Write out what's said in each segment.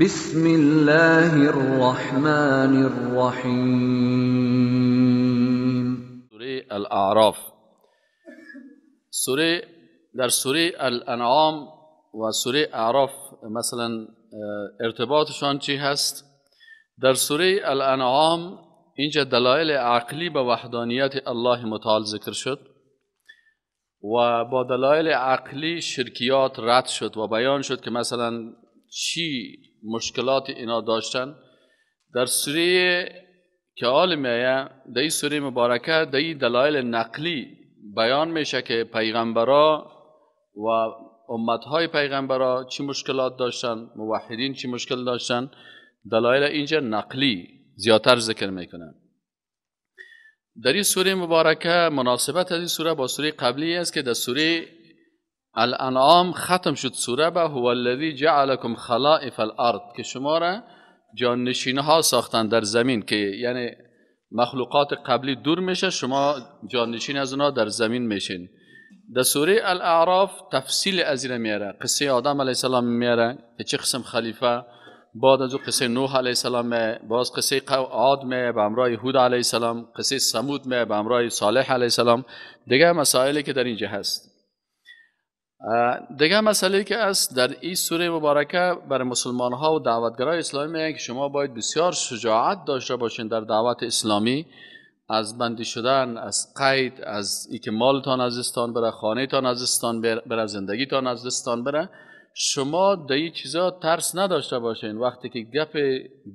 بسم الله الرحمن الرحيم سوره الاعراف سوره در سوره الانعام و سوره اعراف مثلا آه، ارتباطشان چی هست در سوره الانعام اینجا دلایل عقلی به وحدانیت الله متعال ذکر شد و با دلایل عقلی شرکیات رد شد و بیان شد که مثلا چی مشکلات اینا داشتن در سوره که آل میه در این سوره مبارکه در دلایل نقلی بیان میشه که پیغمبرا و امتهای پیغمبرا چی مشکلات داشتن موحدین چی مشکل داشتن دلایل اینجا نقلی زیادتر ذکر میکنن در این سوره مبارکه مناسبت از این سوره با سوره قبلی است که در سوره الانعام ختم شد سوره به هو الذی جعلکم خلائف الارض که شما را جانشین ها ساختن در زمین که یعنی مخلوقات قبلی دور میشه شما جانشین از اونا در زمین میشین در سوره الاعراف تفصیل از این میاره قصه آدم علیه السلام میاره که چه قسم خلیفه بعد از قصه نوح علیه السلام می باز قصه عاد می به امرای هود علیه السلام قصه سمود می به امرای صالح علیه السلام دیگه مسائلی که در اینجا هست دیگه مسئله که است در این سوره مبارکه بر مسلمان ها و دعوتگرای اسلامی میگه که شما باید بسیار شجاعت داشته باشین در دعوت اسلامی از بندی شدن از قید از که مالتان از استان بره تان از استان بره زندگیتان از استان بره شما در این چیزا ترس نداشته باشین وقتی که گپ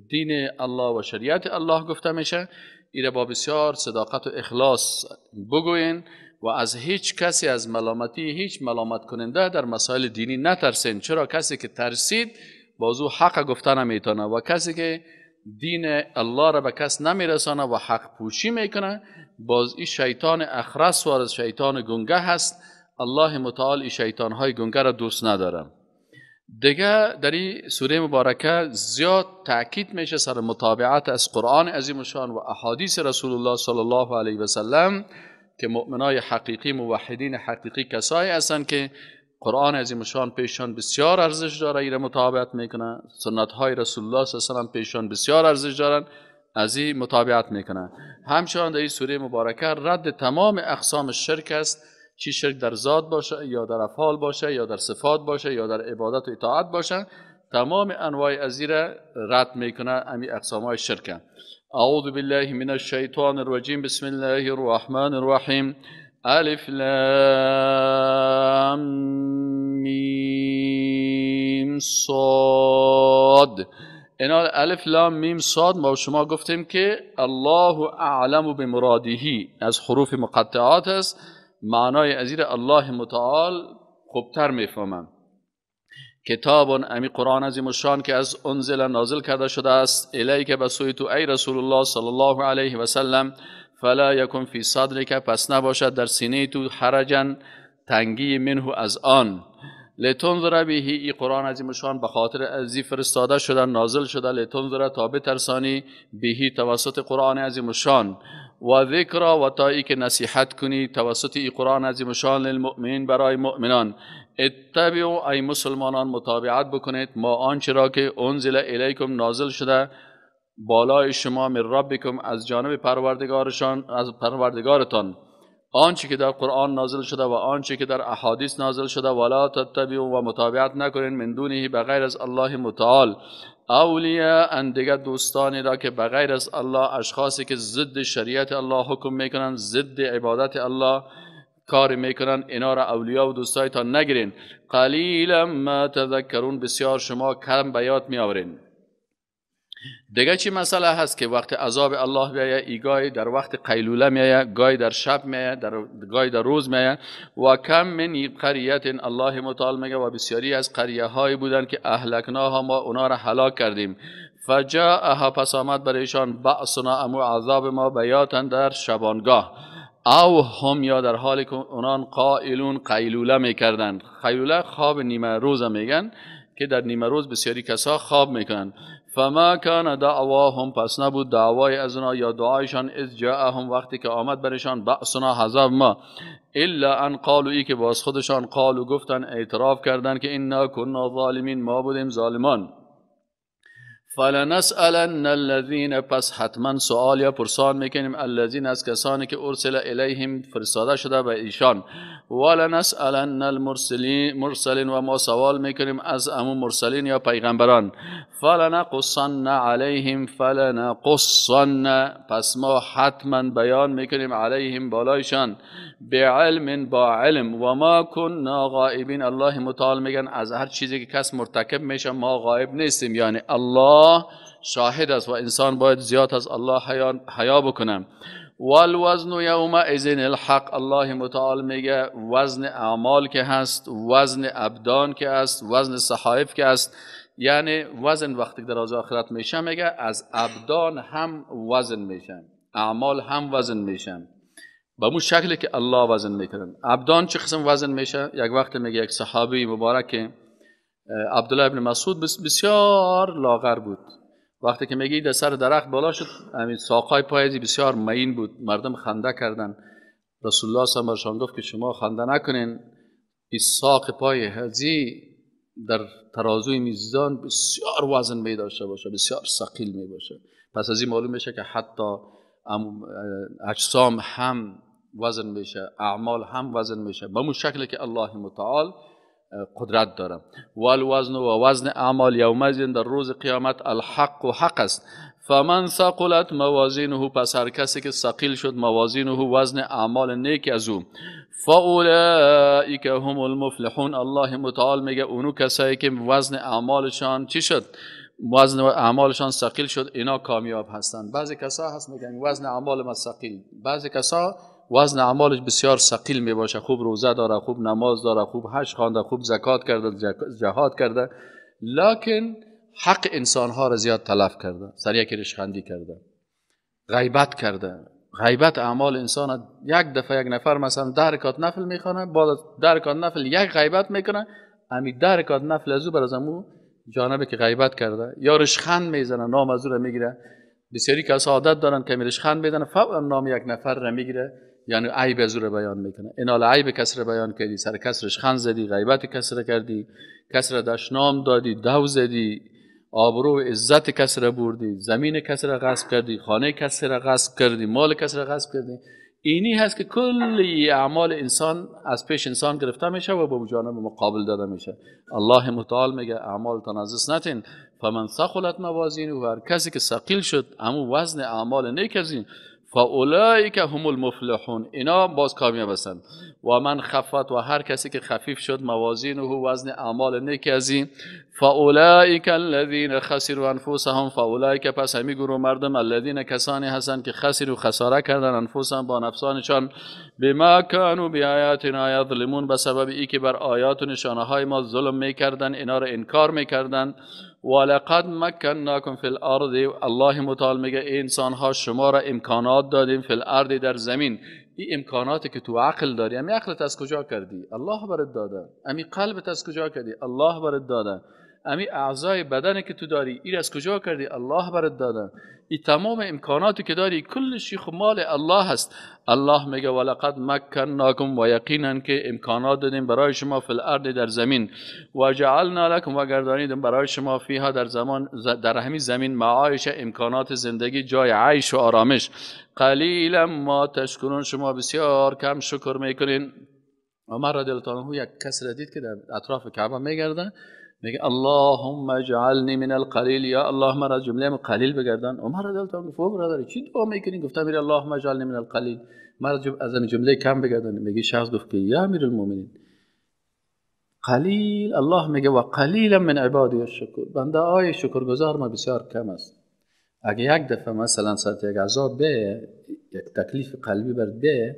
دین الله و شریعت الله گفته میشه ایره با بسیار صداقت و اخلاص بگوین و از هیچ کسی از ملامتی هیچ ملامت کننده در مسائل دینی نترسین چرا کسی که ترسید بازو حق گفتن نمیتونه و کسی که دین الله را به کس نمیرسانه و حق پوشی میکنه باز این شیطان اخرس و شیطان گنگه هست الله متعال این شیطان های گنگه را دوست ندارم دیگه در این سوره مبارکه زیاد تاکید میشه سر مطابعت از قرآن عظیم شان و احادیث رسول الله صلی الله علیه و سلم که مؤمنای حقیقی موحدین حقیقی کسایی هستند که قرآن از مشان پیشان بسیار ارزش داره ایره مطابقت میکنن سنت های رسول الله صلی الله علیه و پیشان بسیار ارزش دارن از این مطابقت میکنن همچنان در این سوره مبارکه رد تمام اقسام شرک است چی شرک در ذات باشه یا در افعال باشه یا در صفات باشه یا در عبادت و اطاعت باشه تمام انواع از رد میکنه امی اقسام های شرک أعوذ بالله من الشيطان الرجيم بسم الله الرحمن الرحيم ألف لام ميم صاد إن الف لام ميم صاد ما شما گفتیم كي الله اعلم بمراده از حروف مقطعات است أزيد الله متعال خوبتر میفهمم کتاب امی قرآن عظیم و شان که از انزل نازل کرده شده است الهی که سوی تو ای رسول الله صلی الله علیه و سلم فلا یکن فی که پس نباشد در سینه تو حرجن تنگی منه از آن لتنظر به ای قرآن عظیم شان به خاطر ازی فرستاده شده نازل شده لتنظر تا بترسانی بهی توسط قرآن عظیم شان و ذکر و تا که نصیحت کنی توسط ای قرآن عظیم شان للمؤمنین برای مؤمنان اتبعوا ای مسلمانان مطابعت بکنید ما آنچه را که انزل الیکم نازل شده بالای شما من ربکم از جانب پروردگارشان از پروردگارتان آنچه که در قرآن نازل شده و آنچه که در احادیث نازل شده ولا تتبعوا و مطابعت نکنید من دونه بغیر از الله متعال اولیا ان دوستانی را که بغیر از الله اشخاصی که ضد شریعت الله حکم میکنند ضد عبادت الله کار میکنن اینا را اولیا و دوستایتان نگیرین قلیلا ما تذکرون بسیار شما کم بیات یاد میآورین دیگه چی مسئله هست که وقت عذاب الله بیایه ای در وقت قیلوله میایه گای در شب میایه در گای در روز میایه و کم من قریت الله متعال میگه و بسیاری از قریه هایی بودن که اهلکناها ما اونا را هلاک کردیم فجاءها پس آمد برایشان بأسنا امو عذاب ما بیاتن در شبانگاه او هم یا در حالی که اونان قائلون قیلوله میکردن قیلوله خواب نیمه روز میگن که در نیمه روز بسیاری کسا خواب میکنن فما کان دعواهم پس نبود دعوای از اونا یا دعایشان از جاءهم وقتی که آمد برشان بأسنا حذاب ما الا ان قالوا ای که باز خودشان قالو گفتن اعتراف کردن که انا کنا ظالمین ما بودیم ظالمان فلنسألن الذين پس حتما سوال یا پرسان میکنیم الذین از کسانی که ارسل الیهم فرستاده شده به ایشان ولنسألن المرسلین و ما سوال میکنیم از امو مرسلین یا پیغمبران فلنقصن علیهم فلنقصن پس ما حتما بیان میکنیم علیهم بالایشان بعلم با علم و ما کننا غائبین الله متعال میگن از هر چیزی که کس مرتکب میشه ما غائب نیستیم یعنی الله شاهد است و انسان باید زیاد از الله حیا بکنه والوزن یوم ازن الحق الله متعال میگه وزن اعمال که هست وزن ابدان که است، وزن صحایف که است. یعنی وزن وقتی در روز آخرت میشه میگه از ابدان هم وزن میشن اعمال هم وزن میشن به اون شکلی که الله وزن میکنن ابدان چه قسم وزن میشه یک وقت میگه یک صحابی مبارک عبدالله ابن مسعود بسیار لاغر بود وقتی که میگی در سر درخت بالا شد همین ساقای پایزی بسیار مین بود مردم خنده کردن رسول الله صلی الله علیه گفت که شما خنده نکنین این ساق پای هزی در ترازوی میزان بسیار وزن می داشته باشه بسیار ثقیل می باشه پس از این معلوم میشه که حتی اجسام هم وزن میشه اعمال هم وزن میشه به شکل که الله متعال قدرت دارم والوزن و وزن اعمال یومزین در روز قیامت الحق و حق است فمن ثقلت موازینه پس هر کسی که ثقیل شد موازینه وزن اعمال نیک از او فاولئک هم المفلحون الله متعال میگه اونو کسایی که وزن اعمالشان چی شد وزن اعمالشان ثقیل شد اینا کامیاب هستند بعضی کسا هست میگن وزن اعمال ما ثقیل بعضی کسا وزن اعمالش بسیار سقیل می باشه خوب روزه داره خوب نماز داره خوب حج خوانده خوب زکات کرده جهاد کرده لکن حق انسان ها را زیاد تلف کرده سر یک رشخندی کرده غیبت کرده غیبت اعمال انسان یک دفعه یک نفر مثلا درکات نفل میخونه بعد ده رکات نفل یک غیبت میکنه همین درکات رکات نفل از بر از جانبه که غیبت کرده یا رشخند میزنه نام از او را میگیره بسیاری کسا عادت دارن که رشخند میزنه فقط نام یک نفر را میگیره یعنی عیب از رو بیان میکنه انال عیب کسر بیان کردی سر کسرش خند زدی غیبت کسر کردی کسر دشنام دادی دو زدی آبرو عزت کسر بردی زمین کسر غصب کردی خانه کسر غصب کردی مال کسر غصب کردی اینی هست که کل اعمال انسان از پیش انسان گرفته میشه و به جانب مقابل داده میشه الله متعال میگه اعمال تنازس نتین فمن ثقلت موازین و هر کسی که ثقیل شد امو وزن اعمال نیک فاولایی هم المفلحون اینا باز کامیاب هستند و من خفت و هر کسی که خفیف شد موازین او وزن اعمال نیکی از این که الذین خسروا انفسهم پس همی گروه مردم الذین کسانی هستند که خسر و خساره کردن انفسهم با نفسانشان بما کانوا بیااتنا یظلمون به سبب ای که بر آیات و نشانه های ما ظلم میکردن اینا را انکار میکردن ولقد مکناکم فی الارض الله متعال میگه انسان ها شما را امکانات دادیم فی الارض در زمین این امکاناتی که تو عقل داری امی عقلت از کجا کردی الله برات داده امی قلبت از کجا کردی الله برات داده امی اعضای بدن که تو داری این از کجا کردی الله برات دادن ای تمام امکاناتی که داری کلشی خب مال الله هست الله میگه ولقد مکنناکم و یقینا که امکانات دادیم برای شما فی الارض در زمین و جعلنا لکم و گردانیدیم برای شما فیها در زمان در همین زمین معایش امکانات زندگی جای عیش و آرامش قلیلا ما تشکرون شما بسیار کم شکر میکنین عمر رضی الله یک کس دید که در اطراف کعبه میگردن میگه اللهم اجعلنی من القلیل یا الله مرا از جمله قلیل بگردان عمر رضی الله عنه فوق برادر چی دعا میکنی گفتم میره اللهم اجعلنی من القلیل مرا از این جمله کم بگردان میگه شخص گفت که یا امیر قلیل الله میگه و قلیلا من عبادی الشکر بنده آی شکرگزار ما بسیار کم است اگه یک دفعه مثلا ساعت یک عذاب به یک تکلیف قلبی برد به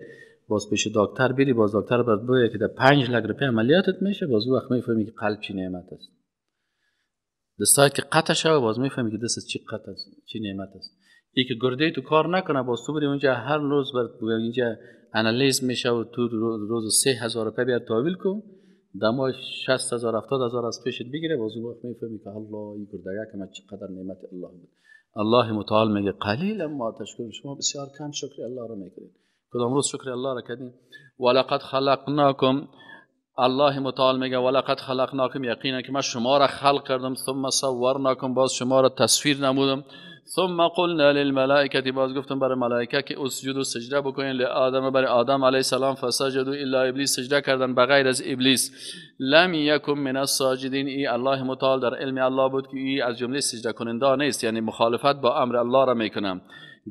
باز پیش دکتر بری باز دکتر برات بگه که در 5 لک روپیه عملیاتت میشه باز وقت میفهمی که قلب چی نعمت است دستای که قطع شوه باز میفهمی که دست چی قطع است چی نعمت است ای که گرده تو کار نکنه باز تو بری اونجا هر روز بر اینجا انالیز میشه و تو روز هزار روپیه بیاد تاویل کن دما شست هزار افتاد هزار از پیشت بگیره باز وقت میفهمی که الله ای گردگه که چی چقدر نعمت الله بود الله متعال میگه قلیل ما تشکر شما بسیار کم شکر الله رو میکنید به امروز شکر الله را ولقد خلقناکم الله متعال میگه ولقد خلقناکم یقینا که ما شما را خلق کردم ثم صورناکم باز شما را تصویر نمودم ثم قلنا للملائکه باز گفتم برای ملائکه که اسجد سجده بکنین آدم برای آدم علیه السلام فسجدوا الا ابلیس سجده کردن بغیر از ابلیس لم یکن من الساجدین ای الله متعال در علم الله بود که ای از جمله سجده کننده نیست یعنی مخالفت با امر الله را میکنم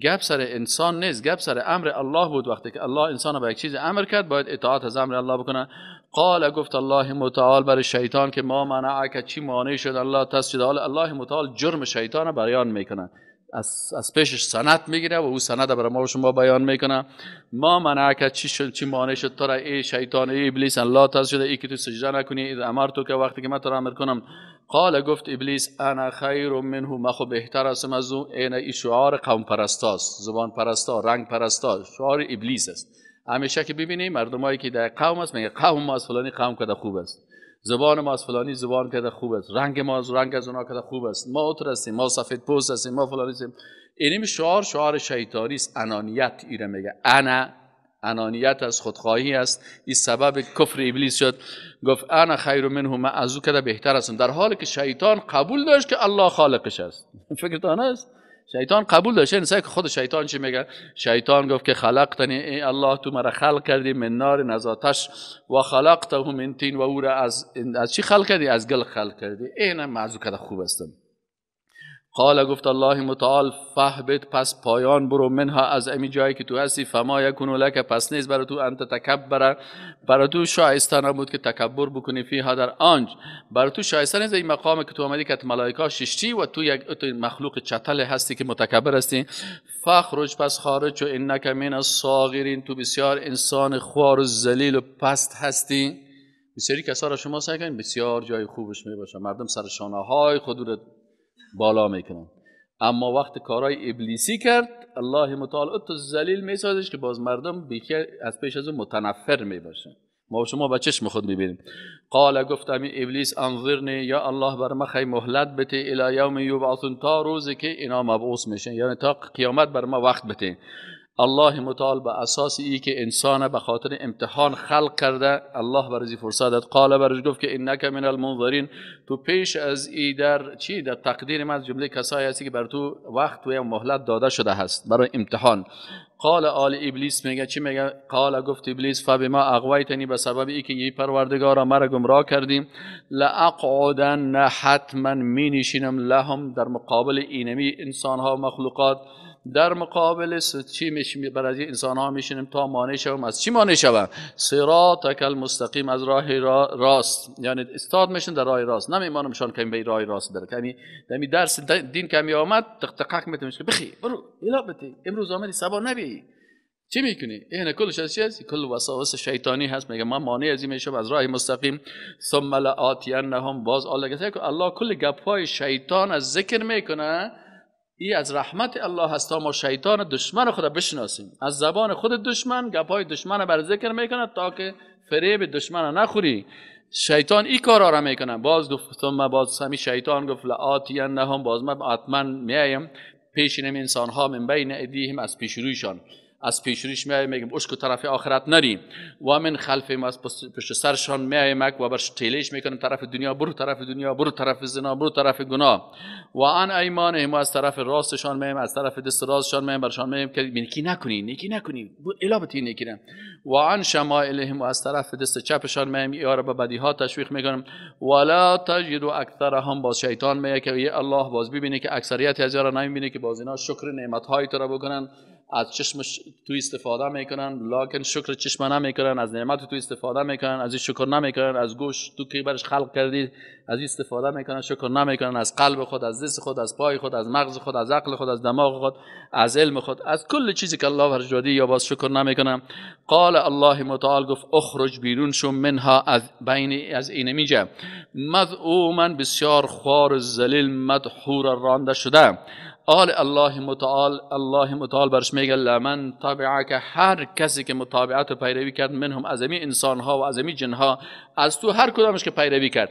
گپ سر انسان نیست گپ سر امر الله بود وقتی که الله انسان به یک چیز امر کرد باید اطاعت از امر الله بکنه قال گفت الله متعال برای شیطان که ما منعک چی مانع شد الله تسجد الله متعال جرم شیطان بیان میکنه از, از پیشش سند میگیره و او سند برای ما شما بیان میکنه ما منعکت چی شد چی مانع شد تو را ای شیطان ای ابلیس لا تز شده ای که تو سجده نکنی ای امر تو که وقتی که من تو را امر کنم قال گفت ابلیس انا خیر منه ما خو بهتر هستم از اون این ای شعار قوم پرستاست زبان پرستا رنگ پرستا شعار ابلیس است همیشه که ببینیم مردمایی که در قوم است میگه قوم ما از فلانی قوم کده خوب است زبان ما از فلانی زبان کده خوب است رنگ ما از رنگ از اونا کرده خوب است ما اوتر هستیم ما سفید پوست هستیم ما فلانی هستیم اینیم شعار شعار شیطانی است انانیت ایره میگه انا انانیت از خودخواهی است این سبب کفر ابلیس شد گفت انا خیر منه هم از او کده بهتر هستم در حالی که شیطان قبول داشت که الله خالقش است فکرتان است شیطان قبول داشت این یعنی که خود شیطان چی میگه شیطان گفت که خلقتنی ای الله تو مرا خلق کردی من نار نزاتش و خلقته من تین و او را از از چی خلق کردی از گل خلق کردی معذو معذوکه خوب استم قال گفت الله متعال فهبت پس پایان برو منها از امی جایی که تو هستی فما یکونو لکه پس نیست برای تو انت تکبره برای تو شایسته نبود که تکبر بکنی فیها در آنج برای تو شایسته نیست این مقام که تو آمدی که ملائکه ششتی و تو یک تو مخلوق چتل هستی که متکبر هستی فخرج پس خارج و انک من ساغیرین تو بسیار انسان خوار و ذلیل و پست هستی بسیاری کسا را شما سعی بسیار جای خوبش می باشه مردم سر شانه های خود بالا میکنن اما وقت کارای ابلیسی کرد الله متعال تو زلیل میسازش که باز مردم از پیش از اون متنفر میباشن ما شما به چشم خود میبینیم قال گفت گفتم ابلیس انظرنی یا الله بر ما خی مهلت بده الی یوم یوبعثون تا روزی که اینا مبعوث میشن یعنی تا قیامت بر ما وقت بده الله متعال به اساس ای که انسان به خاطر امتحان خلق کرده الله برزی فرصت قال برش گفت که انک من المنظرین تو پیش از ای در چی در تقدیر من جمله کسایی هستی که بر تو وقت و مهلت داده شده هست برای امتحان قال آل ابلیس میگه چی میگه قال گفت ابلیس فبما اغویتنی به سبب ای که یه پروردگارا مرا گمراه کردیم لاقعدن حتما مینشینم لهم در مقابل اینمی انسان ها مخلوقات در مقابل چی میشیم برای انسان ها میشینیم تا مانع شویم از چی مانع شویم صراط مستقیم از راه راست یعنی استاد میشن در راه راست نمیمانم شان کمی به راه راست داره کمی دمی درس دین کمی آمد تقق میتونیش که بخی برو الا بتی امروز آمدی سبا نبی چی میکنی؟ این کلش از چی کل وساوس شیطانی هست میگه من مانع از این میشم از راه مستقیم ثم لآتینهم باز الله که الله کل های شیطان از ذکر میکنه ای از رحمت الله هست تا ما شیطان دشمن خود بشناسیم از زبان خود دشمن گپای دشمن بر ذکر میکنه تا که فریب دشمن نخوری شیطان این کارا را میکنه باز گفتم، ما باز همی شیطان گفت لآتی باز من حتما میایم پیش این انسان ها من بین ادیهم از پیش رویشان از پیش میای میگم میگیم اش کو طرف آخرت نریم و من ما از پشت سرشان مک و برش تیلیش میکنن طرف دنیا برو طرف دنیا برو طرف زنا برو طرف گناه و ان ایمان ما از طرف راستشان میایم از طرف دست راستشان میایم برشان میایم که نیکی نکنی نیکی نکنی بو الابتی نیکی و و ان ما از طرف دست چپشان میایم یا رب بدی ها تشویق و لا تجد اکثرهم با شیطان میای که الله باز ببینه که اکثریت از یارا نمیبینه که باز اینا شکر نعمت های تو را بکنن از چشم تو استفاده میکنن لکن شکر چشم نمیکنن از نعمت تو استفاده میکنن از این شکر نمیکنن از گوش تو که برش خلق کردی از این استفاده میکنن شکر نمیکنن از قلب خود از دست خود از پای خود از مغز خود از عقل خود از دماغ خود از علم خود از کل چیزی که الله ورج یا باز شکر نمیکنن قال الله متعال گفت اخرج بیرون شو منها از بین از این میجه من بسیار خوار ذلیل مدحور رانده شده آل الله متعال الله متعال برش میگه لمن تابعه هر کسی که متابعت و پیروی کرد منهم از امی انسان ها و از امی جن ها از تو هر کدامش که پیروی کرد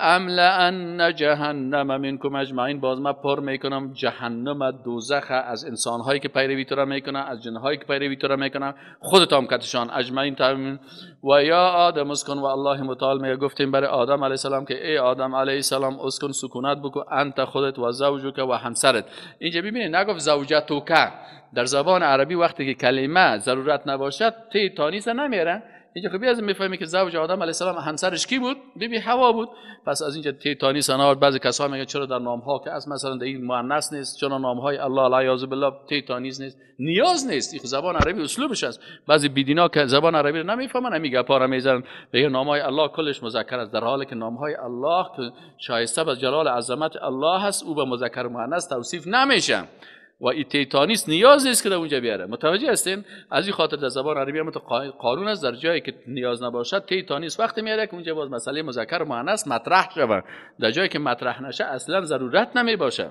ان جهنم منکم اجمعین باز ما پر میکنم جهنم دوزخ از انسان هایی که پیروی تو را میکنن از هایی که پیروی تو را میکنن خود تام کتشان اجمعین تامین و یا آدم اسکن و الله متعال میگه گفتیم برای آدم علیه السلام که ای آدم علیه السلام اسکن سکونت بکو انت خودت و زوجک و همسرت اینجا ببینید نگفت زوجتو که در زبان عربی وقتی که کلمه ضرورت نباشد تی تانیسه نمیره اینجا خب از میفهمیم که زوج آدم علیه السلام همسرش کی بود بیبی هوا بود پس از اینجا تیتانی سنار بعضی کسا میگن چرا در نام ها که از مثلا در این مؤنث نیست چرا نام های الله لا یعوذ بالله تیتانیز نیست نیاز نیست این خب زبان عربی اسلوبش است بعضی بدینا که زبان عربی رو نمیفهمن همین گپا رو میزنن به نام های الله کلش مذکر است در حالی که نام های الله که شایسته از جلال عظمت الله هست او به مذکر مؤنث توصیف نمیشه و تیتانیس نیاز نیست که در اونجا بیاره متوجه هستین از این خاطر در زبان عربی هم قانون از در جایی که نیاز نباشد تیتانیس وقتی میاره که اونجا باز مسئله مذکر و مؤنث مطرح شود در جایی که مطرح نشه اصلا ضرورت نمی باشه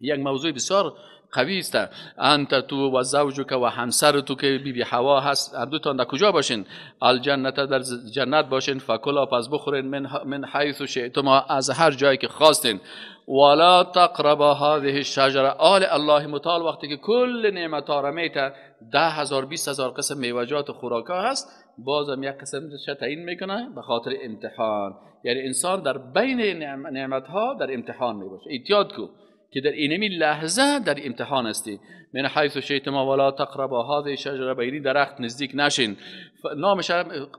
یک موضوع بسیار قوی است انت تو و زوجو که و همسر تو که بی بی حوا هست هر تا در کجا باشین الجنت در جنت باشین فکلا پس بخورین من من حیث ما از هر جایی که خواستین ولا تقرب هذه الشجره آل الله متعال وقتی که کل نعمت ها ده هزار بیست هزار قسم میوجات و خوراکا هست بازم یک قسم تعیین میکنه به خاطر امتحان یعنی انسان در بین نعمت ها در امتحان میباشه ایتیاد کو که در اینمی لحظه در امتحان هستی من حیث و ما ولا تقربا هذه شجره به درخت نزدیک نشین نامش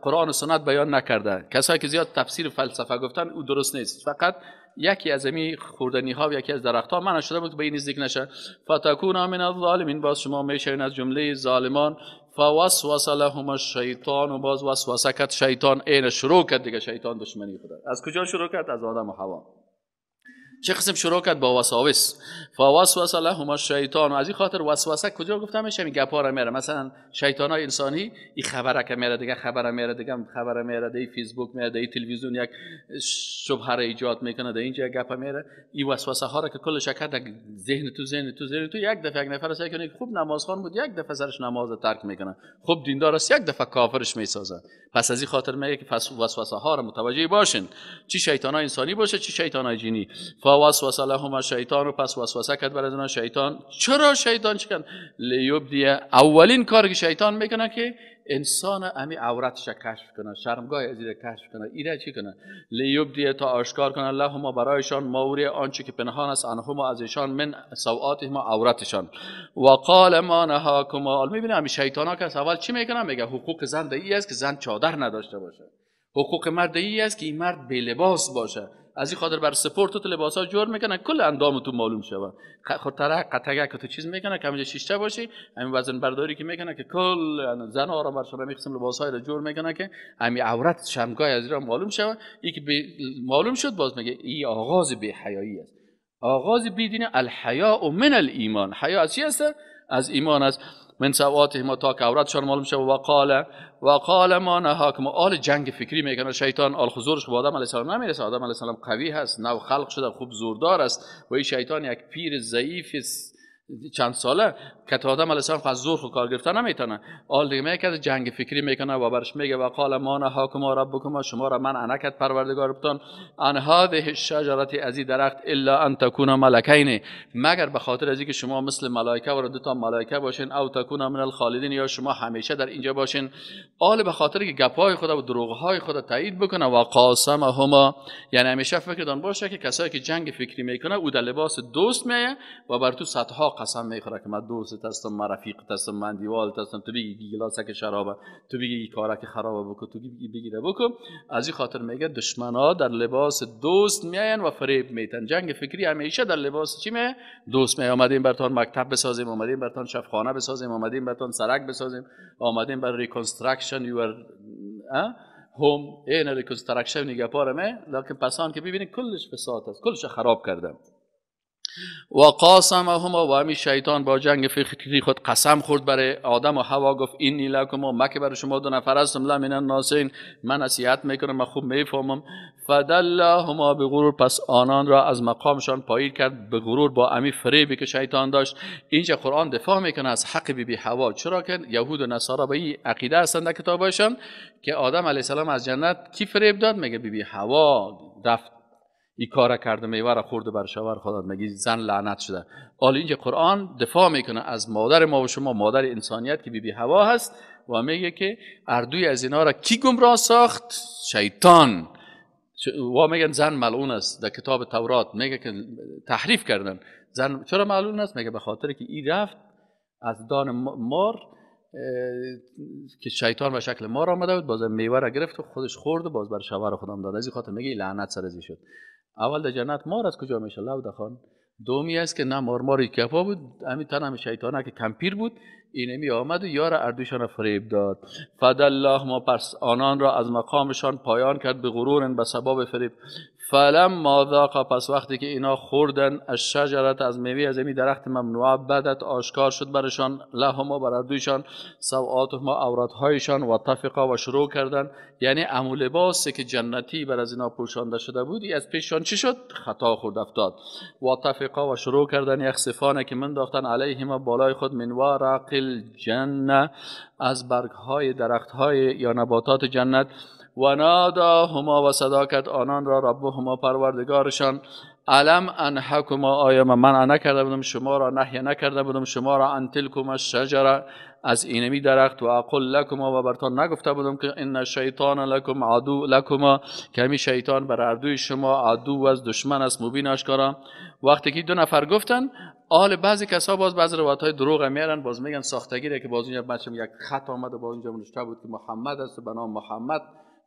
قرآن و سنت بیان نکرده کسایی که زیاد تفسیر فلسفه گفتن او درست نیست فقط یکی از امی خوردنی ها و یکی از درخت ها من شده بود که به این نزدیک نشه فتکون من الظالمین باز شما میشین از جمله ظالمان فوسوس لهم الشیطان و باز وسوسه کرد شیطان این شروع کرد دیگه شیطان دشمنی خدا از کجا شروع کرد از آدم و حوا چه قسم شروع کرد با وساوس فوسوس لهما شیطان از این خاطر وسوسه کجا گفتم میشه این گپا را میره مثلا شیطان های انسانی این خبره که میره دیگه خبره میره دیگه خبره میره دیگه فیسبوک میره دیگه تلویزیون یک شبهه را ایجاد میکنه دیگه اینجا گپا میره این وسوسه ها را که کل شکر در ذهن تو ذهن تو ذهن تو یک دفعه یک نفر سعی کنه خوب نمازخوان بود یک دفعه سرش نماز ترک میکنه خوب دیندار است یک دفعه کافرش میسازه پس از این خاطر میگه که پس وسوسه ها را متوجه باشین چی شیطان ها انسانی باشه چی شیطان های جینی وسوسه لهم شیطان و پس وسوسه کرد برای شیطان چرا شیطان لیوب دیه اولین کاری که شیطان میکنه که انسان امی عورتش کشف کنه شرمگاه از کشف کنه ایره چی کنه دیه تا آشکار کنه الله ما برایشان موری آنچه که پنهان است آنها از ایشان من سواتی ما عورتشان و قال ما نهاکما میبینه امی شیطان ها که اول چی میکنه میگه حقوق زن ای است که زن چادر نداشته باشه حقوق مرد ای است که این مرد بلباس باشه از این خاطر بر سپورت تو لباس ها جور میکنن کل تو معلوم شود خود قطعه که تو چیز میکنه که همینجا شیشته باشی همین وزن برداری که میکنه که کل زن آرام بر شما میخسم لباس های را جور میکنه که همین عورت شمگاه از را معلوم شود یکی که معلوم شد باز میگه این آغاز به حیایی است آغاز بیدینه الحیا من الایمان حیا از چی است؟ از ایمان است من سواتهم تا که عورتشان معلوم شد و قال و قال ما نهاکم آل جنگ فکری میکنه شیطان آل حضورش به خب آدم علیه السلام نمیرسه آدم علیه السلام قوی هست نو خلق شده خوب زوردار است و این شیطان یک پیر ضعیف است چند ساله که آدم علیه السلام از زور کار گرفتن نمیتونه آل دیگه میگه جنگ فکری میکنه و برش میگه و قال ما نه حاکم رب و شما را من انکت پروردگارتان ان هذه شجرت از ازی درخت الا ان تکونا ملکین مگر به خاطر از که شما مثل ملائکه و دو تا ملائکه باشین او تکونا من الخالدین یا شما همیشه در اینجا باشین آل به خاطر که گپای خدا و دروغهای های خدا تایید بکنه و قاسم هما یعنی همیشه فکر دان باشه که کسایی که جنگ فکری میکنه او در لباس دوست میه و بر تو صدها قسم میخوره که من دوست هستم من رفیق هستم من دیوال هستم تو بگی که شرابه تو بگی که خرابه بکن تو بگی بگیره بکن از این خاطر میگه دشمن ها در لباس دوست میاین و فریب میتن جنگ فکری همیشه در لباس چی می دوست می آمدیم تون مکتب بسازیم آمدیم برتون شفخانه بسازیم آمدیم برتون سرک بسازیم آمدیم بر ریکانستراکشن یور هم این ریکانستراکشن نگه پارمه لیکن پسان که ببینید کلش فساد است کلش خراب کردم و قاسمهما و همی شیطان با جنگ فکری خود قسم خورد برای آدم و هوا گفت این نیلکم و مکه برای شما دو نفر هستم لمن ناسین من نصیحت میکنم من خوب میفهمم فدلهما به غرور پس آنان را از مقامشان پاییر کرد به غرور با امی فریبی که شیطان داشت اینجا قرآن دفاع میکنه از حق بی بی هوا چرا که یهود و نصارا به این عقیده هستند در کتابشان که آدم علیه السلام از جنت کی فریب داد میگه بی بی هوا رفت ای کار کرده میوه خورده بر شوار خودت مگی زن لعنت شده حال اینجا قرآن دفاع میکنه از مادر ما و شما مادر انسانیت که بی بی هوا هست و میگه که اردوی از اینا را کی گمراه ساخت شیطان و میگن زن ملعون است در کتاب تورات میگه که تحریف کردن زن چرا ملعون است میگه به خاطر که ای رفت از دان مار که شیطان به شکل مار آمده بود باز میوه را گرفت و خودش خورد و باز بر شوهر خودم داد از این خاطر میگه لعنت ازی شد اول در جنت مار از کجا میشه لو دخان دومی است که نه ماری کفا بود همین تن هم شیطانه که کمپیر بود اینمی آمد و یار اردوشان فریب داد فدالله ما پس آنان را از مقامشان پایان کرد به غرور به سبب فریب فلم ماذاقا پس وقتی که اینا خوردن از شجرت از میوه از امی درخت ممنوع بدت آشکار شد برشان لهم و بر ما و تفقا و شروع کردن یعنی امول لباسی که جنتی بر از اینا پوشانده شده بود از پیشان چی شد خطا خورد افتاد و تفقا و شروع کردن یخسفانه که من علیه ما بالای خود منوار جنه از برگ های درخت های یا نباتات جنت و نادا هما و صدا کرد آنان را هما پروردگارشان علم انحکما آیا من نکرده بودم شما را نحیه نکرده بودم شما را انتلکم شجره از اینمی درخت و اقل لکما و برتان نگفته بودم که ان شیطان لکم عدو لکما که شیطان بر اردوی شما عدو و از دشمن است مبین آشکارا وقتی که دو نفر گفتن آل بعضی کسا باز بعض روایت های دروغ میارن باز میگن ساختگیره که باز اینجا بچم یک خط آمده باز اونجا نوشته بود که محمد است به نام محمد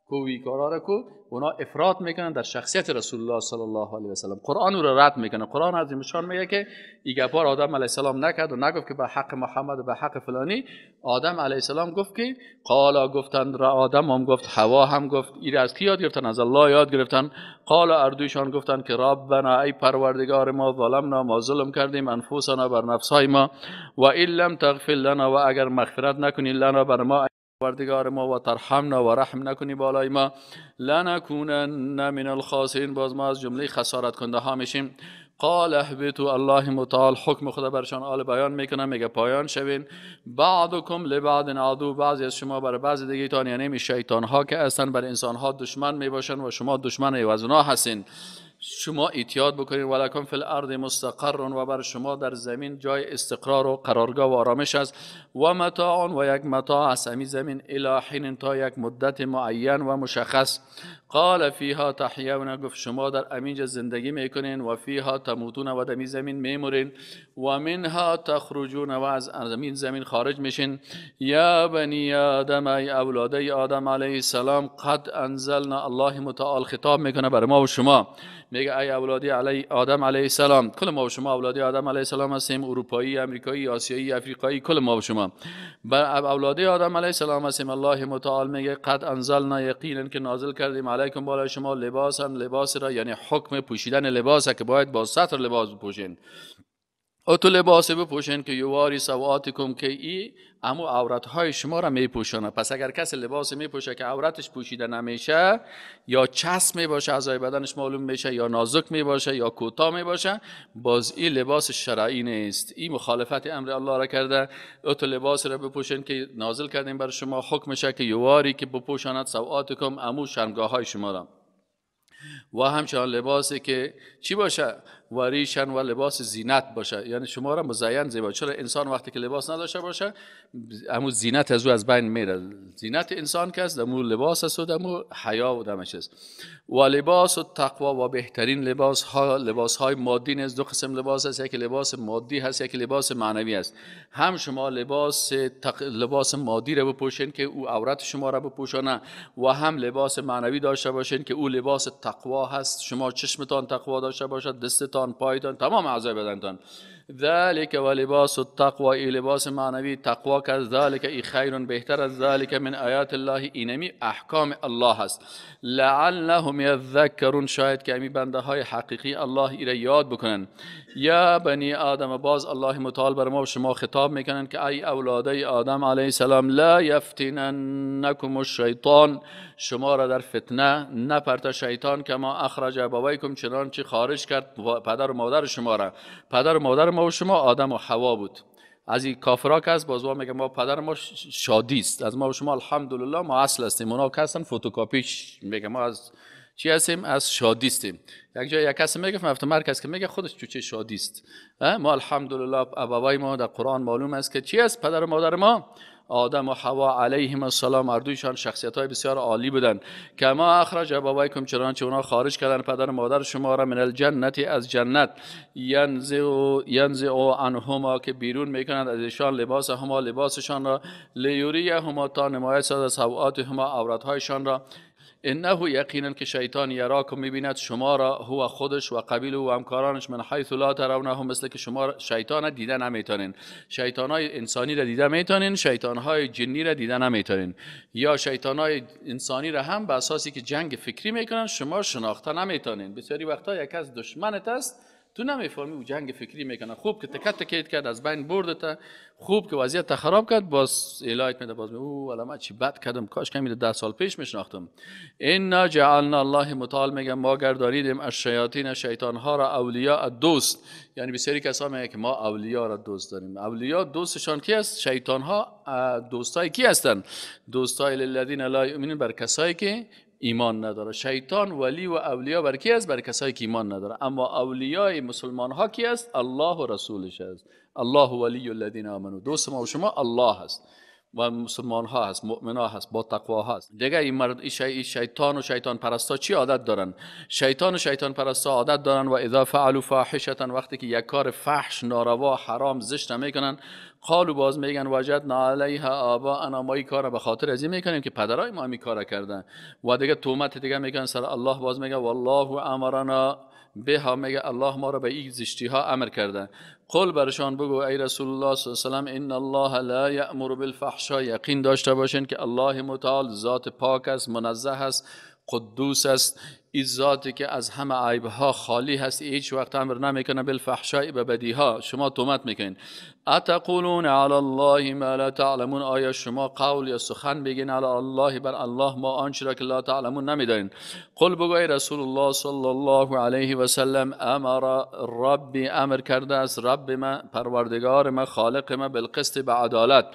کوی کارا آره را کو اونا افراد میکنن در شخصیت رسول الله صلی الله علیه و قرآن رو را رد میکنه قرآن از میشان میگه که ایگه بار آدم علیه السلام نکرد و نگفت که به حق محمد و به حق فلانی آدم علیه السلام گفت که قالا گفتند را آدم هم گفت هوا هم گفت ایر از کی یاد گرفتن از الله یاد گرفتن قالا اردویشان گفتن که ربنا ای پروردگار ما ظلمنا ما ظلم کردیم انفسنا بر نفسای ما و الا لم تغفر لنا و اگر مغفرت نکنی لنا بر ما پروردگار ما و ترحمنا و رحم نکنی بالای ما لنکونن من الخاسرین باز ما از جمله خسارت کننده ها میشیم قال اهبتو الله متعال حکم خدا برشان آل بیان میکنم میگه پایان شوین بعدکم لبعد عدو بعضی از شما بر بعض دیگه تان یعنی شیطان ها که اصلا بر انسان ها دشمن میباشن و شما دشمن و هستین شما ایتیاد بکنید ولکن فی الارض مستقر و بر شما در زمین جای استقرار و قرارگاه و آرامش است و متاع و یک متاع از همی زمین حین تا یک مدت معین و مشخص قال فیها تحیون گفت شما در امینج زندگی میکنین و فیها تموتون و دمی زمین میمورین و منها تخرجون و از زمین زمین خارج میشین یا بنی آدم ای اولاده آدم علیه السلام قد انزلنا الله متعال خطاب میکنه بر ما و شما میگه ای اولادی علی آدم علیه السلام کل ما و شما اولادی آدم علیه السلام هستیم اروپایی امریکایی آسیایی آفریقایی کل ما و شما بر اولادی آدم علیه السلام هستیم الله متعال میگه قد انزلنا یقینا که نازل کردیم علیکم بالا شما لباسا لباس را یعنی حکم پوشیدن لباسه که باید با سطر لباس بپوشین او تو لباس بپوشین که یواری سواتکم که ای اما عورت های شما را میپوشانه پس اگر کس لباس میپوشه که عورتش پوشیده نمیشه یا چسب میباشه اعضای بدنش معلوم میشه یا نازک میباشه یا کوتاه میباشه باز این لباس شرعی نیست این مخالفت امر الله را کرده تو لباس را بپوشین که نازل کردیم بر شما حکم شه که یواری که بپوشاند سواتکم امو شرمگاه های شما را و همچنان لباسی که چی باشه وریشن و لباس زینت باشه یعنی شما را مزین زیبا چرا انسان وقتی که لباس نداشته باشه امو زینت از او از بین میره زینت انسان که است دمو لباس است و دمو حیا و دمش است و لباس و تقوا و بهترین لباس ها لباس های مادی نیست دو قسم لباس است یکی لباس مادی هست یکی لباس معنوی است هم شما لباس تق... لباس مادی را بپوشین که او عورت شما را بپوشانه و هم لباس معنوی داشته باشین که او لباس تقوا هست شما چشمتان تقوا داشته باشد دستتان Allah'ın payından tamamen azap ذلك ولباس التقوى اي لباس معنوي تقوى كذلك اي خير بهتر از ذلک من آيات الله اينمي احكام الله است لعلهم يذكرون شاید که امی بنده های حقیقی الله را یاد بکنن یا بنی آدم باز الله متعال بر ما و شما خطاب میکنن که ای اولاده آدم علیه السلام لا یفتننکم الشیطان شما را در فتنه نپرت شیطان که ما اخرج ابویکم چی خارج کرد پدر و مادر شما را پدر و مادر ما و شما آدم و هوا بود از این کافرا که هست باز میگه ما پدر ما شادی است از ما و شما الحمدلله ما اصل هستیم اونا که هستن فتوکاپیش میگه ما از چی هستیم از شادی هستیم یک جای یک کس میگه فهمت مرکز که میگه خودش چوچه شادی است ما الحمدلله ابوای ما در قرآن معلوم است که چی است پدر و مادر ما آدم و حوا علیهم السلام هر دویشان شخصیت های بسیار عالی بودند ما اخرج ابویکم چنانچه اونا خارج کردن پدر مادر شما را من الجنت از جنت ینزع ینزع عنهما که بیرون میکنند از ایشان لباس هما لباسشان را لیوری هما تا نمایت از سوات هما عورت هایشان را انه یقینا که شیطان یراکم میبیند شما را هو خودش و قبیل و همکارانش من حیث لا ترونه مثل که شما شیطان دیده نمیتونین شیطان های انسانی را دیده میتونین شیطان های جنی را دیده نمیتونین یا شیطان های انسانی را هم به اساسی که جنگ فکری میکنن شما شناخته نمیتونین بسیاری وقتا یک از دشمنت است تو نمیفهمی او جنگ فکری میکنه خوب که تکت تکیت کرد از بین برد خوب که وضعیت خراب کرد باز ایلایت میده باز او من چی بد کردم کاش کمی ده سال پیش میشناختم اینا جعلنا الله متعال میگه ما گرداریدیم از شیاطین شیطان ها را اولیاء دوست یعنی بسیاری کسا میگه که ما اولیاء را دوست داریم اولیاء دوستشان کی است شیطان ها دوستای کی هستند دوستای للذین لا یؤمنون بر کسایی که ایمان نداره شیطان ولی و اولیا بر کی است بر کسایی که ایمان نداره اما اولیای مسلمان ها کی است الله و رسولش است الله ولی الذین امنوا دوست ما و شما الله است و مسلمان ها هست مؤمن ها هست با تقوا هست دیگه این مرد ای شیطان و شیطان پرستا چی عادت دارن شیطان و شیطان پرستا عادت دارن و اضافه فعلوا فاحشه وقتی که یک کار فحش ناروا حرام زشت میکنن قالو باز میگن وجدنا علیها آبا انا ما این کار به خاطر ازی میکنیم که پدرای ما این کار کردن و دیگه تومت دیگه میگن سر الله باز میگه والله امرنا به ها میگه الله ما را به این زشتی ها امر کرده قول برشان بگو ای رسول الله صلی الله علیه و ان الله لا یامر بالفحشا یقین داشته باشین که الله متعال ذات پاک است منزه است قدوس است این که از همه عیب ها خالی هست هیچ وقت امر نمیکنه بالفحشاء به بدی ها شما تومت میکنین اتقولون علی الله ما تعلمون آیا شما قول یا سخن بگین علی الله بر الله ما آنچه را که لا تعلمون نمیدانین قل بگو رسول الله صلی الله علیه و سلم امر ربی امر کرده است رب ما پروردگار ما خالق ما بالقسط به عدالت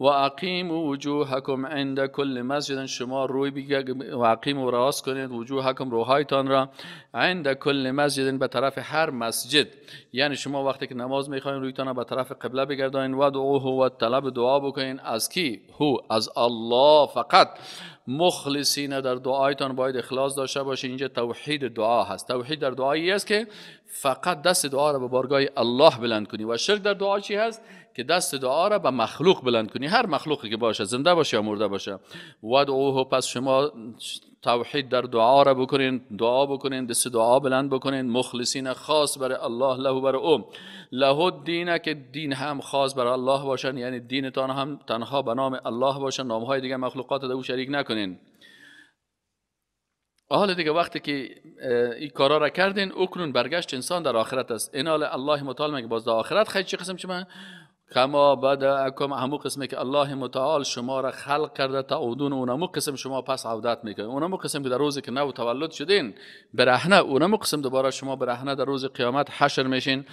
و اقیم وجوهکم عند کل مسجد شما روی بیگ و اقیم و راست کنید وجوهکم روحایتان را عند کل مسجد به طرف هر مسجد یعنی شما وقتی که نماز میخواین رویتان را به طرف قبله بگردانین و دعوه و طلب دعا بکنین از کی هو از الله فقط مخلصین در دعایتان باید اخلاص داشته باشین اینجا توحید دعا هست توحید در دعایی است که فقط دست دعا را به بارگاه الله بلند کنی و شرک در دعا چی هست که دست دعا را به مخلوق بلند کنی هر مخلوقی که باشه زنده باشه یا مرده باشه و دعوه پس شما توحید در دعا را بکنین دعا بکنین دست دعا بلند بکنین مخلصین خاص برای الله له بر او له دینه که دین هم خاص برای الله باشن یعنی دینتان هم تنها به نام الله باشن نام های دیگه مخلوقات او شریک نکنین حالا دیگه وقتی که این کارا را کردین اکنون برگشت انسان در آخرت است انال الله مطالمه که باز در آخرت خیلی چی قسم چه من کما اکم همو قسمی که الله متعال شما را خلق کرده تعودون اونمو قسم شما پس عودت میکنه اونمو قسم که در روزی که نو تولد شدین برهنه اونمو قسم دوباره شما برهنه در روز قیامت حشر میشین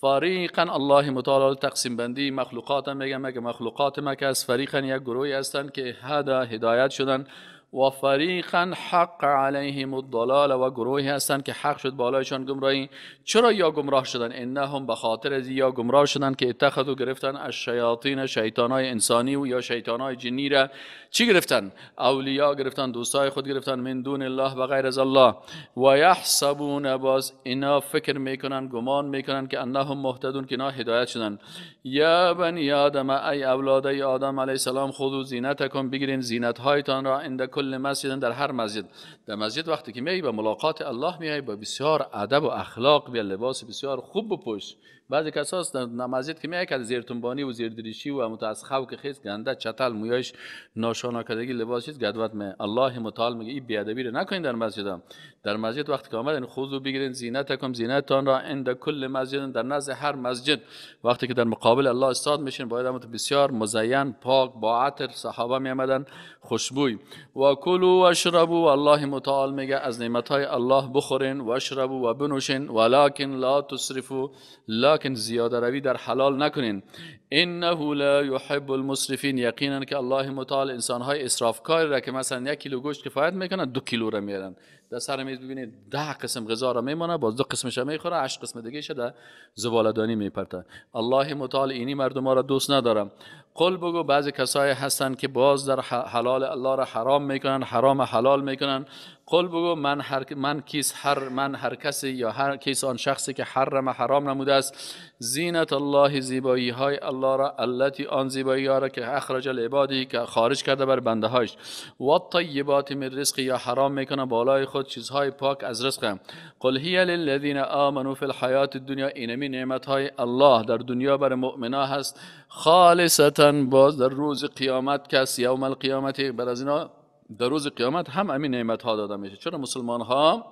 فریقا الله متعال تقسیم بندی مخلوقات هم میگم مگه مخلوقات مکه از فریقا یک گروهی هستند که هدا هدایت شدن و فریقا حق علیهم الضلال و گروهی هستند که حق شد بالایشان گمراهی چرا یا گمراه شدن انهم به خاطر از یا گمراه شدن که اتخذو گرفتن از شیاطین شیطانای انسانی و یا شیطانای جنی را چی گرفتن اولیا گرفتن دوستای خود گرفتن من دون الله و غیر از الله و یحسبون باز اینا فکر میکنن گمان میکنن که انهم مهتدون که نه هدایت شدن یا بنی آدم ای اولاد ای آدم علیه السلام خود زینتکم بگیرین زینت هایتان را اندکم کل مسجد در هر مسجد در مسجد وقتی که میای به ملاقات الله میای با بسیار ادب و اخلاق بیا لباس بسیار خوب بپوش بعضی کسا نمازید که میای که زیرتنبانی و زیردریشی و متعصب خو که خیس گنده چتل مویش ناشاناکدگی لباس چیز گدوت می الله متعال میگه این بی رو نکنین در مسجد در مسجد وقتی که آمدین خود بگیرین زینت کم زینتتان را اند کل مسجد در نزد هر مسجد وقتی که در مقابل الله استاد میشین باید هم بسیار مزین پاک با عطر صحابه می آمدن خوشبوی و کلو و و الله متعال میگه از نعمت های الله بخورین و شربو و بنوشین ولیکن لا تصرفو لا کن زیاده روی در حلال نکنین انه لا یحب المسرفین یقینا که الله متعال انسانهای کار را که مثلا یک کیلو گوشت کفایت میکنن دو کیلو را میارن در سر میز ببینید ده قسم غذا را میمانه باز دو قسمش میخوره هشت قسم دیگه شده زبالدانی میپرته الله متعال اینی مردم ها را دوست ندارم قل بگو بعضی کسای هستن که باز در حلال الله را حرام میکنن حرام حلال میکنن قل بگو من هر من کیس هر من هر کسی یا هر کیس آن شخصی که حرم حرام نموده است زینت الله زیبایی های الله را التی آن زیبایی ها را که اخرج العبادی که خارج کرده بر بنده هاش و طیبات من رزق یا حرام میکنه بالای خود خود چیزهای پاک از رزقم قل هی للذین آمنوا فی الحیات الدنیا اینمی های الله در دنیا بر مؤمنا هست خالصتا باز در روز قیامت کس یوم القیامت بر از اینا در روز قیامت هم همین نعمت ها داده میشه چرا مسلمان ها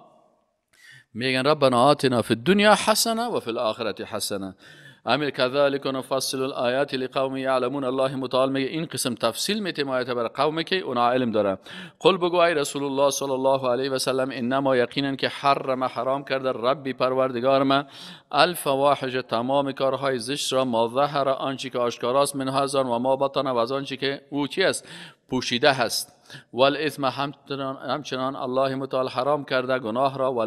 میگن ربنا آتنا فی الدنیا حسنه و فی الاخرت حسنه امیر کذالک نفصل الآیات لقوم یعلمون الله متعال این قسم تفصیل میتیم آیت بر قوم که اونا علم داره قل بگو ای رسول الله صلی الله علیه و سلم انما یقینا که حرم حرام کرده ربی پروردگار من واحش تمام کارهای زشت را ما ظهر آنچه که آشکاراست من هزار و ما بطن و از آنچه که او است پوشیده هست و همچنان الله متعال حرام کرده گناه را و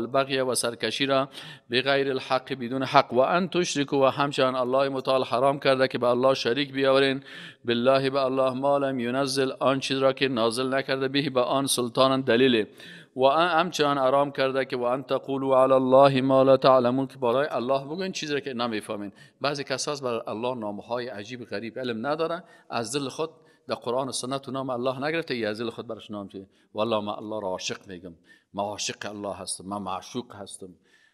و سرکشی را بغیر الحق بدون حق و ان تشرکو و همچنان الله متعال حرام کرده که به الله شریک بیاورین بالله به الله مالم ینزل آن چیز را که نازل نکرده به به آن سلطان دلیله و همچنان حرام کرده که و ان تقولوا علی الله ما تعلمون که برای الله بگوین چیزی را که نمیفهمین بعضی کساس بر الله نامهای عجیب غریب علم ندارن از دل خود در قرآن و سنت و نام الله نگرفته ازیل خود برش نام چیه والله ما الله را عاشق میگم ما عاشق الله هستم ما معشوق هستم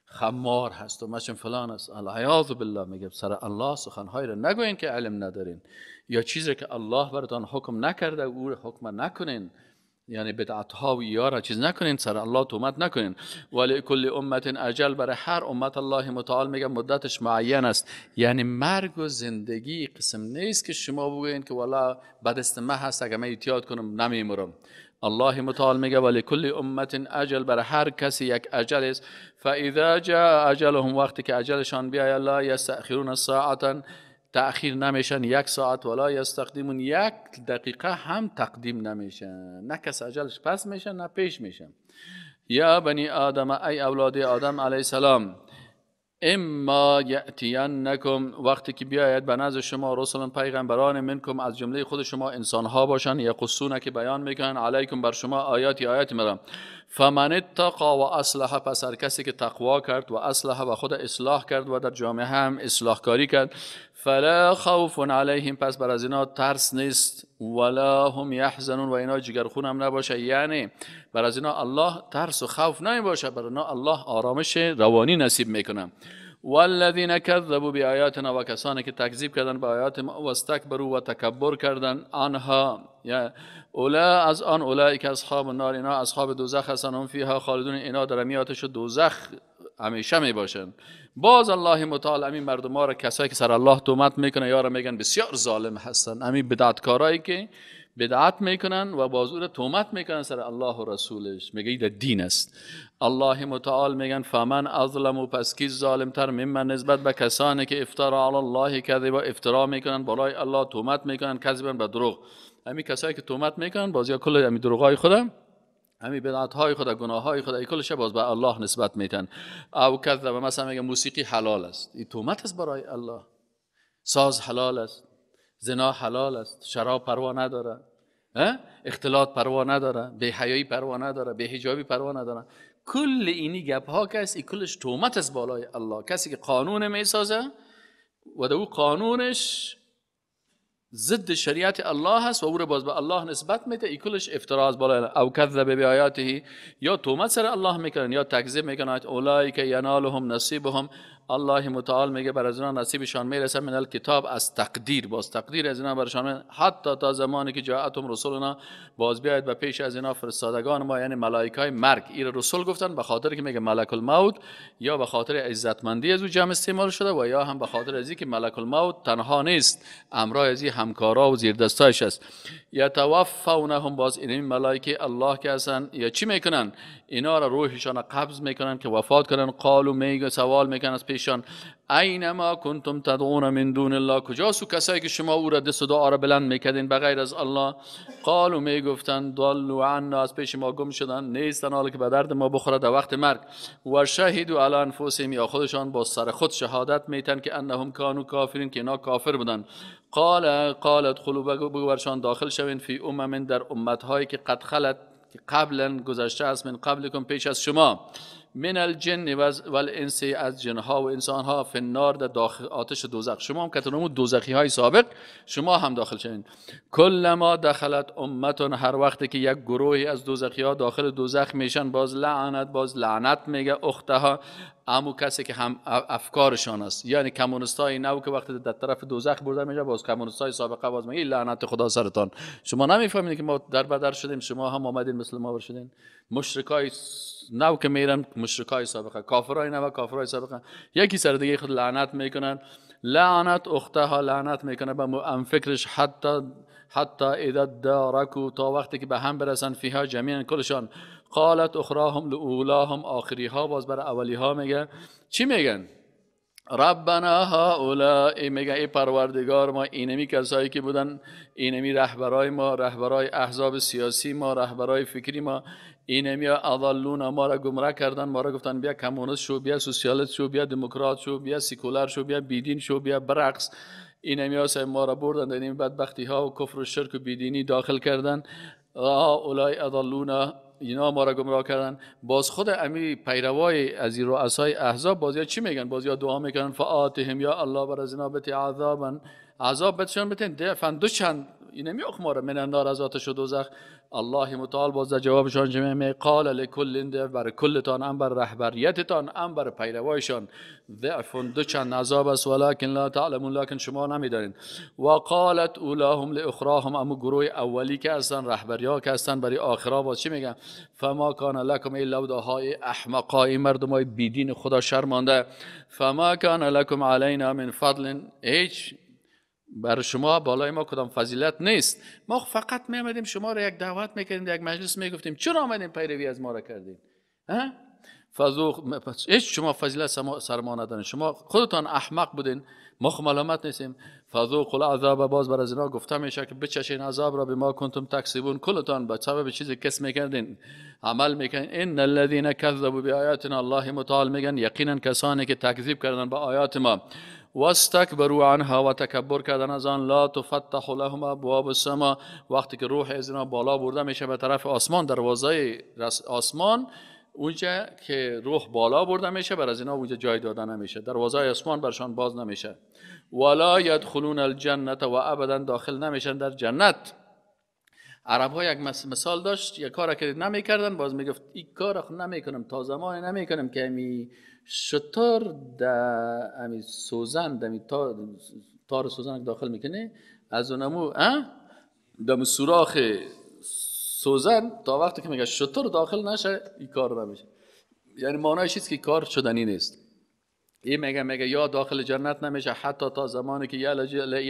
خمار هستم مشم فلان است العیاذ بالله میگم سر الله سخنهایی را نگوین که علم ندارین یا چیزی که الله براتان حکم نکرده او حکم نکنین یعنی يعني بدعت ها و یارا چیز نکنین سر الله تومت نکنین ولی کل امت اجل برای هر امت الله متعال میگه مدتش معین است یعنی مرگ و زندگی قسم نیست که شما بگوین که والا بدست من هست اگه من ایتیاد کنم نمیمرم الله متعال میگه ولی کل امت اجل برای هر کسی یک اجل است فاذا جا اجلهم وقتی که اجلشان بیاید لا یستاخرون ساعتا تأخیر نمیشن یک ساعت ولا یستقدیمون یک دقیقه هم تقدیم نمیشن نه کس اجلش پس میشن نه پیش میشن یا بنی آدم ای اولاد آدم علیه السلام اما نکم وقتی که بیاید به نزد شما رسول پیغمبران منکم از جمله خود شما انسان ها باشن یا قصونه که بیان میکنن علیکم بر شما آیاتی آیات میرم فمن اتقا و اصلح پس هر کسی که تقوا کرد و اصلحه و خود اصلاح کرد و در جامعه هم اصلاح کاری کرد فلا خوف علیهم پس بر از اینا ترس نیست ولا هم یحزنون و اینا جگرخون هم نباشه یعنی بر از اینا الله ترس و خوف باشه بر اینا الله آرامش روانی نصیب میکنه والذین کذبوا بآیاتنا و کسانی که تکذیب کردن به آیات ما و استکبروا و تکبر کردن آنها یا اولا از آن اولایی که اصحاب النار اینا اصحاب دوزخ هستن هم فیها خالدون اینا در میاتش دوزخ همیشه میباشن باز الله متعال امی مردم ها را کسایی که سر الله تومت میکنه یارا میگن بسیار ظالم هستن امی کارایی که بدعت میکنن و باز او را تومت میکنن سر الله و رسولش میگه این دین است الله متعال میگن فمن اظلم و پس کی ظالم تر ممن نسبت به کسانی که افترا علی الله کذب و افترا میکنن بالای الله تومت میکنن کذبن به دروغ امی کسایی که تومت میکنن یا کل امی دروغای خودم همین بدعت های خدا گناه های خدا ای کلش باز به الله نسبت میتن او کذب مثلا میگه موسیقی حلال است این تومت است برای الله ساز حلال است زنا حلال است شراب پروا نداره اختلاط پروا نداره به حیایی پروا نداره به حجابی پروا نداره کل اینی گپ ها کس ای کلش تومت است بالای الله کسی که قانون میسازه و او قانونش ضد شریعت الله هست و او باز به الله نسبت میده ای کلش افتراض بالا او کذب به آیاته یا تومت سر الله میکنن یا تکذیب میکنن اولای که ینالهم نصیبهم الله متعال میگه بر از اینا نصیبشان میرسه من کتاب از تقدیر باز تقدیر از اینا برشان حتی تا زمانی که جاعتم رسولنا باز بیاید و پیش از اینا فرستادگان ما یعنی ملائکه های مرگ این رسول گفتن به خاطر که میگه ملک الموت یا به خاطر عزتمندی از او جمع استعمال شده و یا هم به خاطر از که ملک الموت تنها نیست امرای از همکارا و زیر دستایش است یتوفونهم باز این ملائکه الله که هستن یا چی میکنن اینا را روحشان قبض میکنن که وفات کنن قالو میگه سوال میکنن از پیشان اینما کنتم تدعون من دون الله کجا سو کسایی که شما او را دست و دعا آره را بلند میکدین بغیر از الله قالو میگفتن و عنا از پیش ما گم شدن نیستن حالا که به درد ما بخوره در وقت مرگ و شهید و الان انفسهم یا خودشان با سر خود شهادت میتن که انهم کانو کافرین که اینا کافر بودن قال قالت خلو بگو برشان داخل شوین فی امم در امت هایی که قد خلت قبلا گذشته است من قبلکم پیش از شما من الجن و انسی از جنها و انسانها ها فنار در داخل آتش دوزخ شما هم کتنامون دوزخی های سابق شما هم داخل شدین کل ما دخلت امتون هر وقتی که یک گروهی از دوزخی ها داخل دوزخ میشن باز لعنت باز لعنت میگه اختها امو کسی که هم افکارشان است یعنی کمونست های نو که وقتی در طرف دوزخ برده میشه باز کمونست های سابقه باز میگه لعنت خدا سرتان شما نمیفهمید که ما در بدر شدیم شما هم آمدین مثل ما شدین مشرکای نو که میرن مشرکای سابقه کافرای نه و کافرای سابقه یکی سر دیگه خود لعنت میکنن لعنت اختها لعنت میکنه به من فکرش حتی حتی اذا دارکو تا وقتی که به هم برسن فیها جمیعا کلشان قالت اخراهم لاولاهم آخری ها باز بر اولی ها میگه چی میگن ربنا هؤلاء میگه ای پروردگار ما اینمی کسایی که بودن اینمی رهبرای ما رهبرای احزاب سیاسی ما رهبرای فکری ما این یا اضلون ما را گمراه کردن ما را گفتن بیا کمونست شو بیا سوسیالیست شو بیا دموکرات شو بیا سکولار شو بیا بیدین شو بیا برعکس این ها ما را بردن در این یعنی بدبختی ها و کفر و شرک و بیدینی داخل کردن اولای اضلون اینا ما را گمراه کردن باز خود امی پیروای از این رؤسای احزاب بازی چی میگن بازیا دعا میکنن فاتهم یا الله بر از اینا بتی عذابن عذاب بتشان بتین دفن دو چند ماره من اندار از آتش و دوزخ الله متعال باز در جوابشان جمعه قال لکل انده بر کلتان ام بر رهبریتتان ام بر پیروایشان ضعف دو چند عذاب است ولکن لا تعلمون لکن شما نمیدانید و قالت اولاهم لاخراهم اما گروه اولی که هستن ها که هستن برای آخرا باز چی میگن فما کان لکم الا های احمقای مردمای بیدین خدا شرمانده فما کان لکم علینا من فضل هیچ بر شما بالای ما کدام فضیلت نیست ما فقط می آمدیم شما را یک دعوت میکردیم یک مجلس میگفتیم چرا آمدیم پیروی از ما را کردیم ها هیچ شما فضیلت سرما ما شما خودتان احمق بودین ما خو خب ملامت نیستیم فذوق العذاب باز بر از اینا گفته میشه که بچشین عذاب را به ما کنتم تکسیبون کلتان به سبب چیزی کس میکردین عمل میکنین ان الذین به آیاتنا الله متعال میگن یقینا کسانی که تکذیب کردن به آیات ما واستکبروا عنها و تکبر کردن از آن لا تفتح لهم ابواب السما وقتی که روح از اینا بالا برده میشه به طرف آسمان دروازه آسمان اونجا که روح بالا برده میشه بر از اینا اونجا جای داده نمیشه دروازه آسمان برشان باز نمیشه ولا یدخلون الجنت و ابدا داخل نمیشن در جنت عرب ها یک مثال داشت یک کار که نمیکردن باز میگفت این کار نمیکنم تا زمان نمیکنم که می شطور در امی سوزن در تار, تار سوزن داخل میکنه از اونمو دم سوراخ سوزن تا وقتی که میگه شطور داخل نشه این کار نمیشه یعنی معنای چیز که کار شدنی نیست این میگه میگه یا داخل جنت نمیشه حتی تا زمانی که جل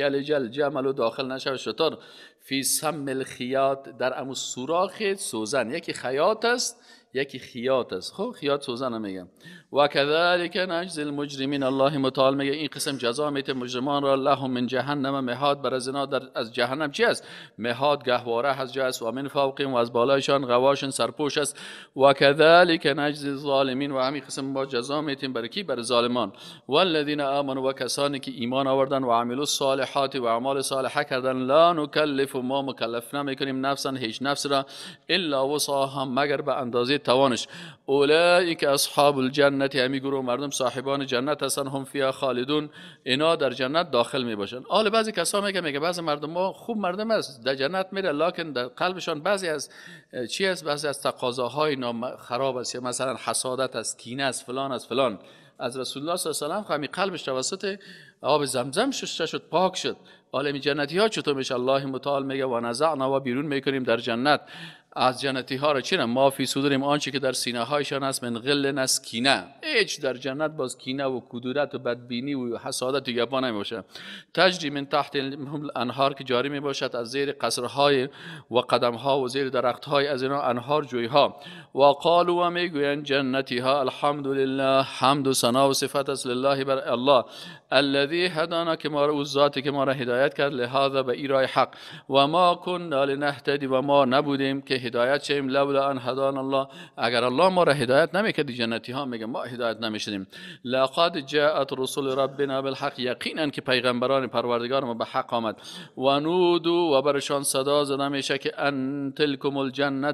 لجل جملو داخل نشه شطور فی سم الخیات در امو سوراخ سوزن یکی خیات است یکی خیات است خب خیات سوزن هم میگم و کذالک نجز المجرمین الله متعال میگه این قسم جزا میته مجرمان را لهم من جهنم مهاد بر زنا در از جهنم چی است مهاد گهواره هست جا است و من فوقیم و از بالایشان غواشن سرپوش است و کذالک نجزی الظالمین و همین قسم با جزا میتیم برای کی بر ظالمان والذین آمنوا و کسانی که ایمان آوردن و عملوا الصالحات و اعمال صالحه کردن لا نکلف ما مکلف نمیکنیم نفسا هیچ نفس را الا وصاهم مگر به اندازه توانش اولئک اصحاب الجنه جنت همی گروه مردم صاحبان جنت هستن هم فیا خالدون اینا در جنت داخل می باشن حال بعضی کسا میگه میگه بعضی مردم ما خوب مردم است در جنت میره لکن در قلبشان بعضی از چی است بعضی از تقاضاهای خراب است یا مثلا حسادت است کینه است فلان است فلان از رسول الله صلی الله علیه و آله قلبش توسط آب زمزم شسته شد پاک شد عالم جنتی ها چطور میشه الله متعال میگه و نزعنا و بیرون میکنیم در جنت از جنتی ها را چرا ما فی صدوریم آنچه که در سینه هایشان است من غل نسکینه کینه هیچ در جنت باز کینه و کدورت و بدبینی و حسادت و نمی باشه تجری من تحت انهار که جاری می باشد از زیر قصرهای و قدمها و زیر درختهای از اینا انهار جویها و قالوا و میگویند جنتی ها الحمد لله حمد و ثنا و صفت است لله بر الله الذي هدانا که ما را او ذاتی که ما را هدایت کرد لهذا به ای حق و ما کنا لنهتدی و ما نبودیم که هدایت شیم لولا ان هدانا الله اگر الله ما را هدایت نمیکرد جنتی ها میگه ما هدایت نمیشدیم لقد جاءت رسول ربنا بالحق یقینا که پیغمبران پروردگار ما به حق آمد و نود و برشان صدا زده میشه که ان تلکم الجنه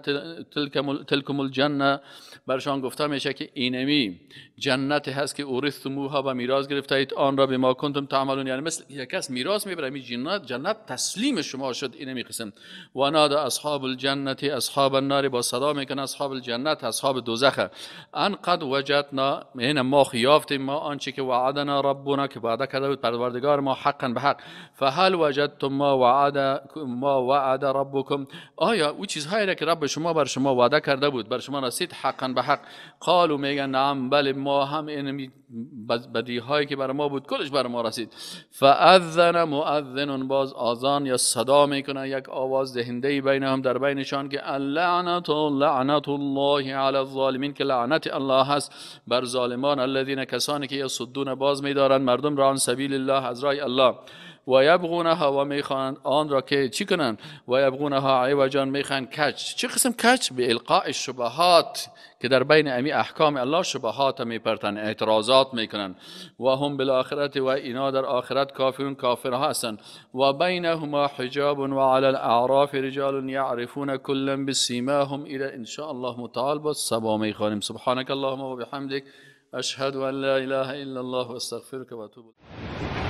تلکم الجنه برشان گفته میشه که اینمی جنت هست که موها و میراث گرفته اید آن را به ما کنتم تعملون یعنی مثل یک کس میراث میبره می یعنی جنت جنت تسلیم شما شد اینمی قسم و نادا اصحاب الجنه اصحاب النار با صدا میکنه اصحاب الجنت اصحاب دوزخه ان قد وجدنا این یعنی ما خیافتیم ما آنچه که وعدنا ربنا که وعده کرده بود پروردگار ما حقا به حق فهل وجدتم ما وعد ما وعد ربكم آیا او چیزهایی را که رب شما بر شما وعده کرده بود بر شما رسید حقا به حق قالو میگن نعم بله ما هم این بدی هایی که بر ما بود کلش بر ما رسید فاذن مؤذن باز آزان یا صدا میکنه یک آواز دهنده بین هم در بینشان که اللعنة لعنة الله على الظالمين که لعنت الله هست بر ظالمان الذين کسانی که یصدون باز میدارن مردم را عن سبیل الله از رای الله و یبغونها و میخوان آن را که چی کنن و یبغونها عوجا میخوان کچ چه قسم کچ به القاء شبهات که در بین امی احکام الله شبهات میپرتن اعتراضات میکنن و هم بالاخره و اینا در آخرت کافرون کافر هستن و بینهما حجاب و علی الاعراف رجال یعرفون کلا بسیماهم الى ان شاء الله متعال با سبا میخوانیم سبحانك اللهم و بحمدک اشهد ان لا اله الا الله واستغفرك واتوب اليك